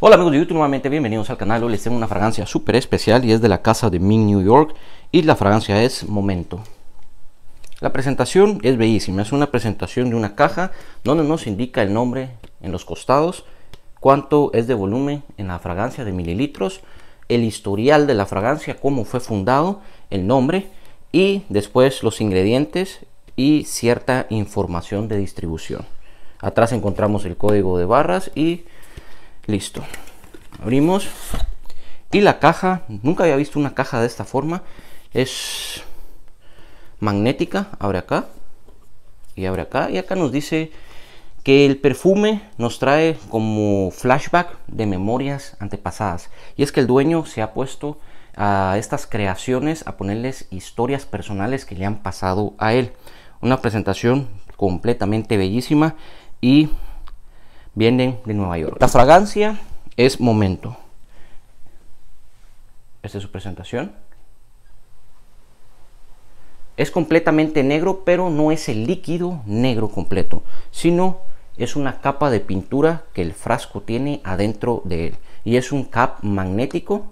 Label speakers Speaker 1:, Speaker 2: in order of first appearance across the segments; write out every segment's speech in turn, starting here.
Speaker 1: Hola amigos de YouTube, nuevamente bienvenidos al canal. Hoy les tengo una fragancia súper especial y es de la casa de Min New York y la fragancia es Momento. La presentación es bellísima, es una presentación de una caja donde nos indica el nombre en los costados, cuánto es de volumen en la fragancia de mililitros, el historial de la fragancia, cómo fue fundado, el nombre y después los ingredientes y cierta información de distribución. Atrás encontramos el código de barras y Listo. Abrimos. Y la caja, nunca había visto una caja de esta forma. Es magnética. Abre acá. Y abre acá. Y acá nos dice que el perfume nos trae como flashback de memorias antepasadas. Y es que el dueño se ha puesto a estas creaciones a ponerles historias personales que le han pasado a él. Una presentación completamente bellísima y vienen de Nueva York. La fragancia es momento. Esta es su presentación. Es completamente negro, pero no es el líquido negro completo, sino es una capa de pintura que el frasco tiene adentro de él. Y es un cap magnético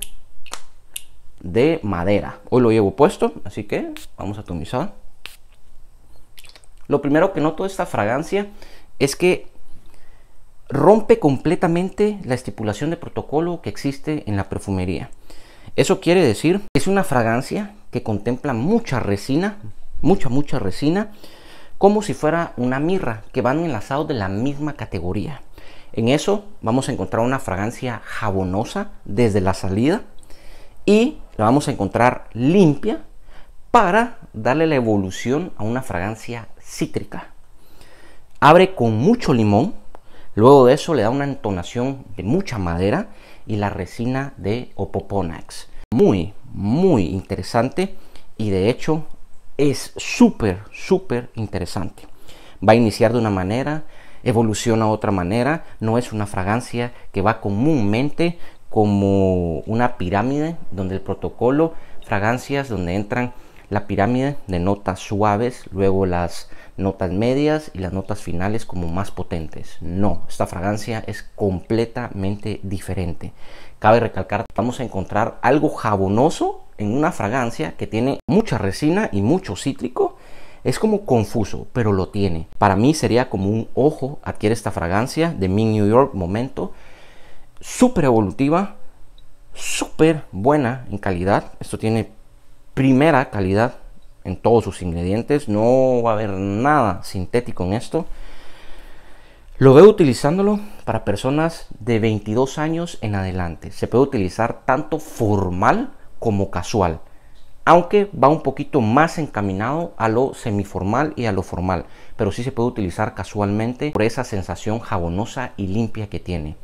Speaker 1: de madera. Hoy lo llevo puesto, así que vamos a atomizar. Lo primero que noto de esta fragancia es que rompe completamente la estipulación de protocolo que existe en la perfumería. Eso quiere decir que es una fragancia que contempla mucha resina, mucha, mucha resina, como si fuera una mirra, que van enlazados de la misma categoría. En eso vamos a encontrar una fragancia jabonosa desde la salida y la vamos a encontrar limpia para darle la evolución a una fragancia cítrica. Abre con mucho limón, Luego de eso le da una entonación de mucha madera y la resina de Opoponax. Muy, muy interesante y de hecho es súper, súper interesante. Va a iniciar de una manera, evoluciona a otra manera, no es una fragancia que va comúnmente como una pirámide donde el protocolo, fragancias donde entran la pirámide de notas suaves, luego las notas medias y las notas finales como más potentes. No, esta fragancia es completamente diferente. Cabe recalcar, vamos a encontrar algo jabonoso en una fragancia que tiene mucha resina y mucho cítrico. Es como confuso, pero lo tiene. Para mí sería como un ojo adquiere esta fragancia de Mi New York Momento. Súper evolutiva, súper buena en calidad. Esto tiene primera calidad en todos sus ingredientes. No va a haber nada sintético en esto. Lo veo utilizándolo para personas de 22 años en adelante. Se puede utilizar tanto formal como casual. Aunque va un poquito más encaminado a lo semiformal y a lo formal. Pero sí se puede utilizar casualmente por esa sensación jabonosa y limpia que tiene.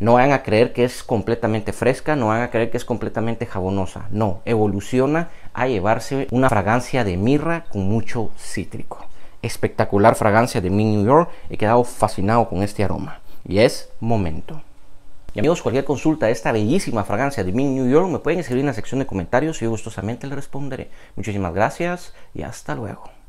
Speaker 1: No van a creer que es completamente fresca, no van a creer que es completamente jabonosa. No, evoluciona a llevarse una fragancia de mirra con mucho cítrico. Espectacular fragancia de Mi New York. He quedado fascinado con este aroma. Y es momento. Y amigos, cualquier consulta de esta bellísima fragancia de Mi New York me pueden escribir en la sección de comentarios y yo gustosamente le responderé. Muchísimas gracias y hasta luego.